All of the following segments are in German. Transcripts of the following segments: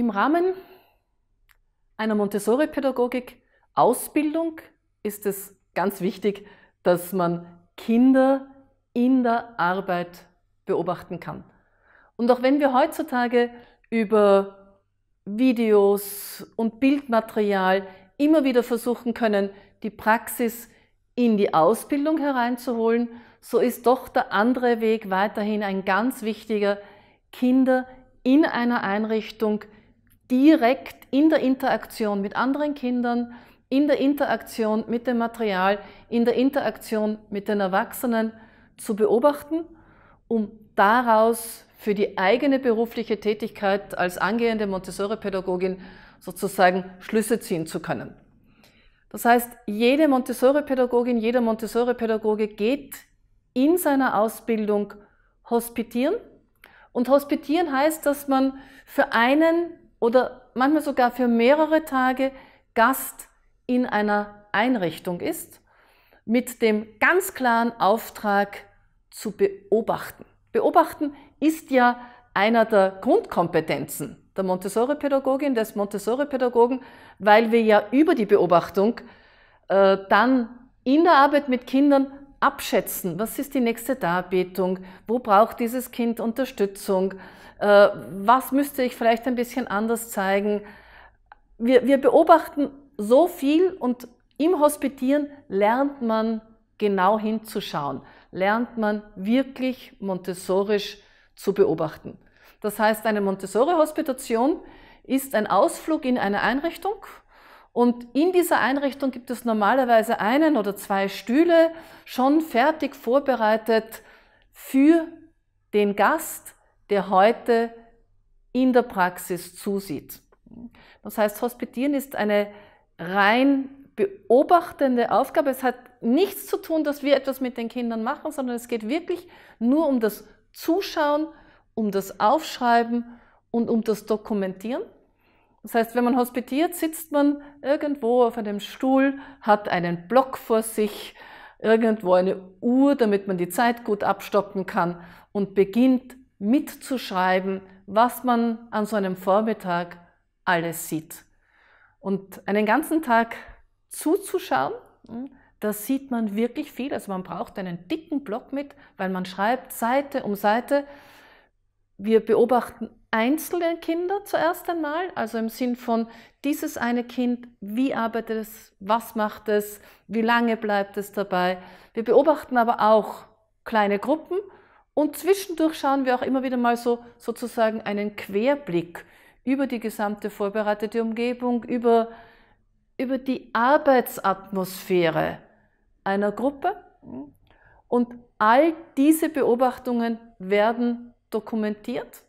Im Rahmen einer Montessori-Pädagogik Ausbildung ist es ganz wichtig, dass man Kinder in der Arbeit beobachten kann. Und auch wenn wir heutzutage über Videos und Bildmaterial immer wieder versuchen können, die Praxis in die Ausbildung hereinzuholen, so ist doch der andere Weg weiterhin ein ganz wichtiger, Kinder in einer Einrichtung direkt in der Interaktion mit anderen Kindern, in der Interaktion mit dem Material, in der Interaktion mit den Erwachsenen zu beobachten, um daraus für die eigene berufliche Tätigkeit als angehende Montessori-Pädagogin sozusagen Schlüsse ziehen zu können. Das heißt, jede Montessori-Pädagogin, jeder Montessori-Pädagoge geht in seiner Ausbildung hospitieren. Und hospitieren heißt, dass man für einen oder manchmal sogar für mehrere Tage Gast in einer Einrichtung ist, mit dem ganz klaren Auftrag zu beobachten. Beobachten ist ja einer der Grundkompetenzen der Montessori-Pädagogin, des Montessori-Pädagogen, weil wir ja über die Beobachtung äh, dann in der Arbeit mit Kindern abschätzen, was ist die nächste Darbietung, wo braucht dieses Kind Unterstützung, äh, was müsste ich vielleicht ein bisschen anders zeigen. Wir, wir beobachten so viel und im Hospitieren lernt man genau hinzuschauen, lernt man wirklich montessorisch zu beobachten. Das heißt, eine Montessori-Hospitation ist ein Ausflug in eine Einrichtung, und in dieser Einrichtung gibt es normalerweise einen oder zwei Stühle schon fertig vorbereitet für den Gast, der heute in der Praxis zusieht. Das heißt, Hospitieren ist eine rein beobachtende Aufgabe. Es hat nichts zu tun, dass wir etwas mit den Kindern machen, sondern es geht wirklich nur um das Zuschauen, um das Aufschreiben und um das Dokumentieren. Das heißt, wenn man hospitiert, sitzt man irgendwo auf einem Stuhl, hat einen Block vor sich, irgendwo eine Uhr, damit man die Zeit gut abstoppen kann und beginnt mitzuschreiben, was man an so einem Vormittag alles sieht. Und einen ganzen Tag zuzuschauen, hm, da sieht man wirklich viel. Also man braucht einen dicken Block mit, weil man schreibt Seite um Seite wir beobachten einzelne Kinder zuerst einmal, also im Sinn von dieses eine Kind, wie arbeitet es, was macht es, wie lange bleibt es dabei. Wir beobachten aber auch kleine Gruppen und zwischendurch schauen wir auch immer wieder mal so sozusagen einen Querblick über die gesamte vorbereitete Umgebung, über, über die Arbeitsatmosphäre einer Gruppe. Und all diese Beobachtungen werden dokumentiert.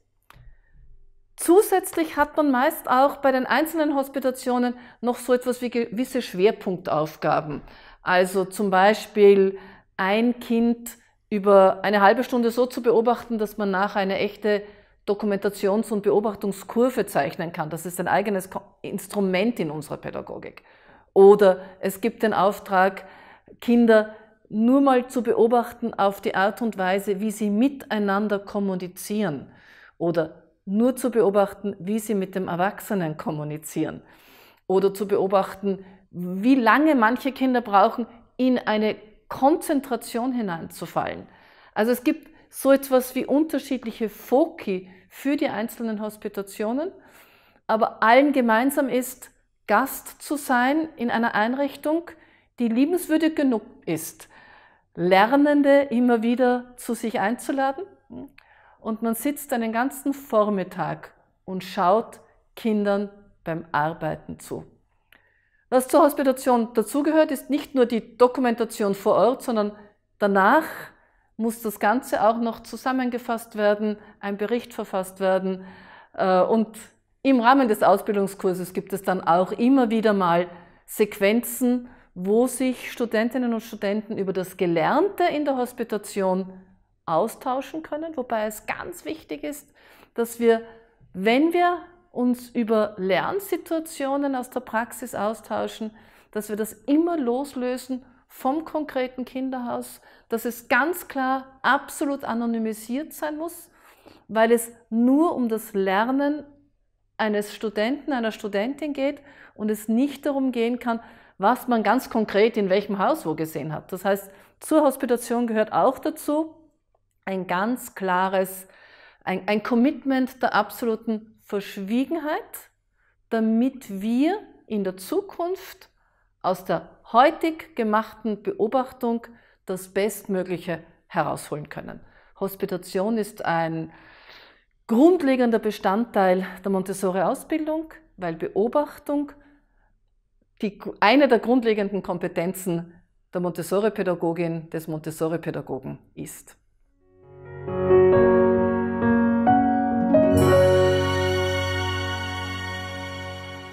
Zusätzlich hat man meist auch bei den einzelnen Hospitationen noch so etwas wie gewisse Schwerpunktaufgaben. Also zum Beispiel ein Kind über eine halbe Stunde so zu beobachten, dass man nach eine echte Dokumentations- und Beobachtungskurve zeichnen kann. Das ist ein eigenes Instrument in unserer Pädagogik. Oder es gibt den Auftrag, Kinder nur mal zu beobachten auf die Art und Weise, wie sie miteinander kommunizieren oder nur zu beobachten, wie sie mit dem Erwachsenen kommunizieren oder zu beobachten, wie lange manche Kinder brauchen, in eine Konzentration hineinzufallen. Also es gibt so etwas wie unterschiedliche Foki für die einzelnen Hospitationen, aber allen gemeinsam ist, Gast zu sein in einer Einrichtung, die liebenswürdig genug ist, Lernende immer wieder zu sich einzuladen. Und man sitzt einen ganzen Vormittag und schaut Kindern beim Arbeiten zu. Was zur Hospitation dazugehört, ist nicht nur die Dokumentation vor Ort, sondern danach muss das Ganze auch noch zusammengefasst werden, ein Bericht verfasst werden. Äh, und im Rahmen des Ausbildungskurses gibt es dann auch immer wieder mal Sequenzen, wo sich Studentinnen und Studenten über das Gelernte in der Hospitation austauschen können, wobei es ganz wichtig ist, dass wir, wenn wir uns über Lernsituationen aus der Praxis austauschen, dass wir das immer loslösen vom konkreten Kinderhaus, dass es ganz klar absolut anonymisiert sein muss, weil es nur um das Lernen eines Studenten, einer Studentin geht und es nicht darum gehen kann, was man ganz konkret in welchem Haus wo gesehen hat. Das heißt, zur Hospitation gehört auch dazu ein ganz klares, ein, ein Commitment der absoluten Verschwiegenheit, damit wir in der Zukunft aus der heutig gemachten Beobachtung das Bestmögliche herausholen können. Hospitation ist ein grundlegender Bestandteil der Montessori-Ausbildung, weil Beobachtung die, eine der grundlegenden Kompetenzen der Montessori-Pädagogin, des Montessori-Pädagogen ist.